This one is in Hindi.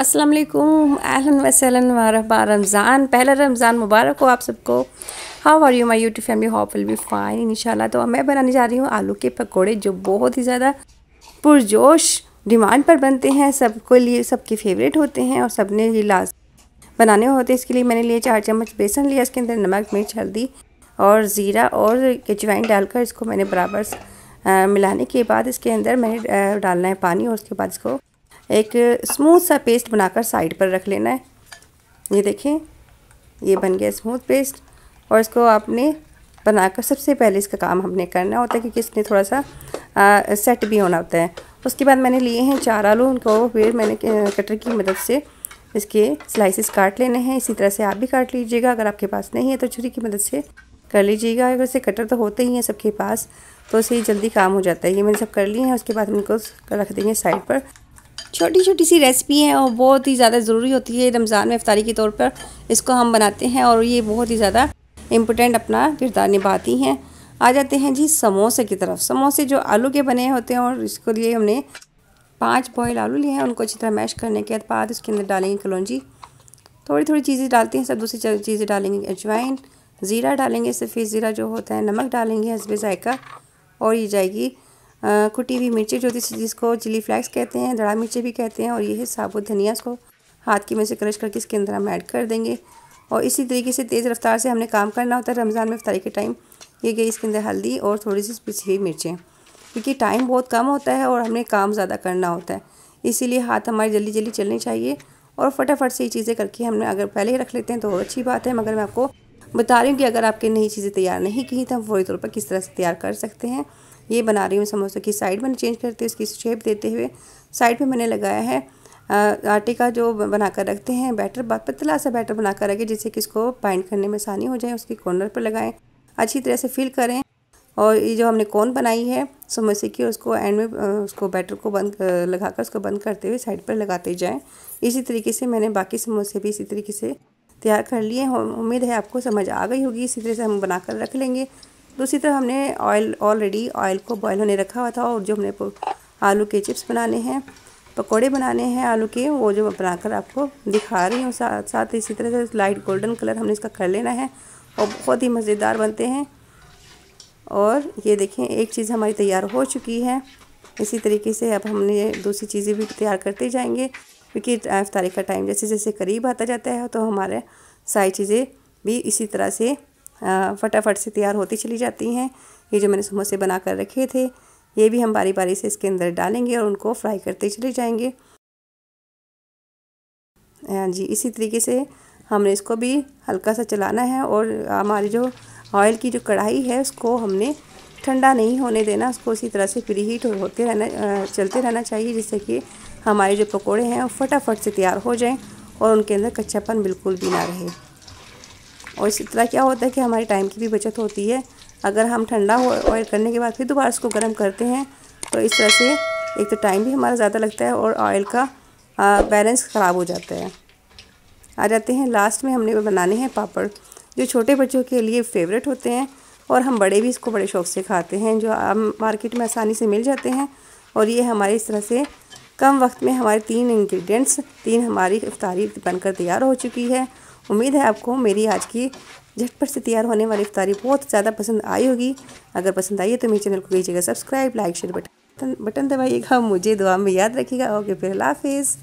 अस्सलाम वालेकुम अहलन वसलन वरबा रमज़ान पहला रमज़ान मुबारक हो आप सबको how are you my YouTube family hope will be fine इंशाल्लाह तो मैं बनाने जा रही हूँ आलू के पकोड़े जो बहुत ही ज़्यादा पुरजोश डिमांड पर बनते हैं सबके लिए सबके फेवरेट होते हैं और सब ने ये लाज बनाने होते हैं इसके लिए मैंने लिए चार चम्मच बेसन लिया इसके अंदर नमक मिर्च हल्दी और ज़ीरा और अजवाइन डालकर इसको मैंने बराबर मिलाने के बाद इसके अंदर मैंने डालना है पानी और उसके बाद इसको एक स्मूथ सा पेस्ट बनाकर साइड पर रख लेना है ये देखें ये बन गया स्मूथ पेस्ट और इसको आपने बनाकर सबसे पहले इसका काम हमने करना होता है क्योंकि इसने थोड़ा सा आ, सेट भी होना होता है उसके बाद मैंने लिए हैं चार आलू उनको फिर मैंने कटर की मदद से इसके स्लाइसिस काट लेने हैं इसी तरह से आप भी काट लीजिएगा अगर आपके पास नहीं है तो छुरी की मदद से कर लीजिएगा अगर से कटर तो होते ही हैं सबके पास तो उसे जल्दी काम हो जाता है ये मैंने सब कर लिए हैं उसके बाद हम इनको रख देंगे साइड पर छोटी छोटी सी रेसिपी है और बहुत ही ज़्यादा ज़रूरी होती है रमज़ान में अफ्तारी के तौर पर इसको हम बनाते हैं और ये बहुत ही ज़्यादा इम्पोर्टेंट अपना किरदार निभाती हैं आ जाते हैं जी समोसे की तरफ समोसे जो आलू के बने होते हैं और इसके लिए हमने पाँच बॉयल आलू लिए हैं उनको अच्छी तरह मैश करने के बाद उसके अंदर डालेंगे कलौजी थोड़ी थोड़ी चीज़ें डालती हैं सब दूसरी चीज़ें डालेंगे अजवाइन ज़ीरा डालेंगे सफ़ेद ज़ीरा जो होता है नमक डालेंगे हसबे जायका और ये जाएगी कुटी हुई मिर्ची जो थी जिसको चिली फ्लैक्स कहते हैं दड़ा मिर्ची भी कहते हैं और ये है साबुत धनिया इसको हाथ की में से क्रश करके इसके अंदर हम ऐड कर देंगे और इसी तरीके से तेज़ रफ्तार से हमने काम करना होता है रमज़ान में अफ्तारी के टाइम ये गई इसके अंदर हल्दी और थोड़ी सी पिसी हुई मिर्चें क्योंकि टाइम बहुत कम होता है और हमने काम ज़्यादा करना होता है इसीलिए हाथ हमारे जल्दी जल्दी चलने चाहिए और फटाफट से ये चीज़ें करके हमने अगर पहले ही रख लेते हैं तो और अच्छी बात है मगर मैं आपको बता रही हूँ कि अगर आपके नई चीज़ें तैयार नहीं की तो हम फौरी तौर पर किस तरह से तैयार कर सकते हैं ये बना रही हूँ समोसे की साइड मैंने चेंज करते इसकी शेप देते हुए साइड पर मैंने लगाया है आटे का जो बनाकर रखते हैं बैटर बात पतला सा बैटर बनाकर रखें जिससे कि इसको बाइंड करने में आसानी हो जाए उसकी कॉर्नर पर लगाएं अच्छी तरह से फिल करें और ये जो हमने कोन बनाई है समोसे की उसको एंड में उसको बैटर को बंद लगाकर उसको बंद करते हुए साइड पर लगाते जाएं इसी तरीके से मैंने बाकी समोसे भी इसी तरीके से तैयार कर लिए उम्मीद है आपको समझ आ गई होगी इसी तरह से हम कर रख लेंगे दूसरी तरफ हमने ऑयल ऑलरेडी ऑयल को बॉयल होने रखा हुआ था और जो हमने आलू के चिप्स बनाने हैं पकोड़े बनाने हैं आलू के वो जो बनाकर आपको दिखा रही हूँ साथ साथ इसी तरह से लाइट गोल्डन कलर हमने इसका कर लेना है और बहुत ही मज़ेदार बनते हैं और ये देखें एक चीज़ हमारी तैयार हो चुकी है इसी तरीके से अब हमने दूसरी चीज़ें भी तैयार करते जाएंगे क्योंकि अफ्तारी का टाइम जैसे जैसे करीब आता जाता है तो हमारे सारी चीज़ें भी इसी तरह से फटाफट से तैयार होती चली जाती हैं ये जो मैंने समोसे बना कर रखे थे ये भी हम बारी बारी से इसके अंदर डालेंगे और उनको फ्राई करते चले जाएंगे जी इसी तरीके से हमने इसको भी हल्का सा चलाना है और हमारी जो ऑयल की जो कढ़ाई है उसको हमने ठंडा नहीं होने देना उसको इसी तरह से प्री हीट होते रहना चलते रहना चाहिए जिससे कि हमारे जो पकोड़े हैं वो फटाफट से तैयार हो जाएं और उनके अंदर कच्चापन बिल्कुल भी ना रहे और इसी तरह क्या होता है कि हमारे टाइम की भी बचत होती है अगर हम ठंडा हो ऑयल करने के बाद फिर दोबारा उसको गर्म करते हैं तो इस तरह से एक तो टाइम भी हमारा ज़्यादा लगता है और ऑयल का बैलेंस ख़राब हो जाता है आ जाते हैं लास्ट में हमने बनाने हैं पापड़ जो छोटे बच्चों के लिए फेवरेट होते हैं और हम बड़े भी इसको बड़े शौक से खाते हैं जो हम मार्केट में आसानी से मिल जाते हैं और ये हमारे इस तरह से कम वक्त में हमारे तीन इंग्रेडिएंट्स तीन हमारी इफ्तारी बनकर तैयार हो चुकी है उम्मीद है आपको मेरी आज की झटपट से तैयार होने वाली इफ्तारी बहुत ज़्यादा पसंद आई होगी अगर पसंद आई है तो मेरे चैनल को भेजिएगा subscribe like share button button दबाइएगा मुझे दुआ में याद रखिएगा ओके फिर हाफिज़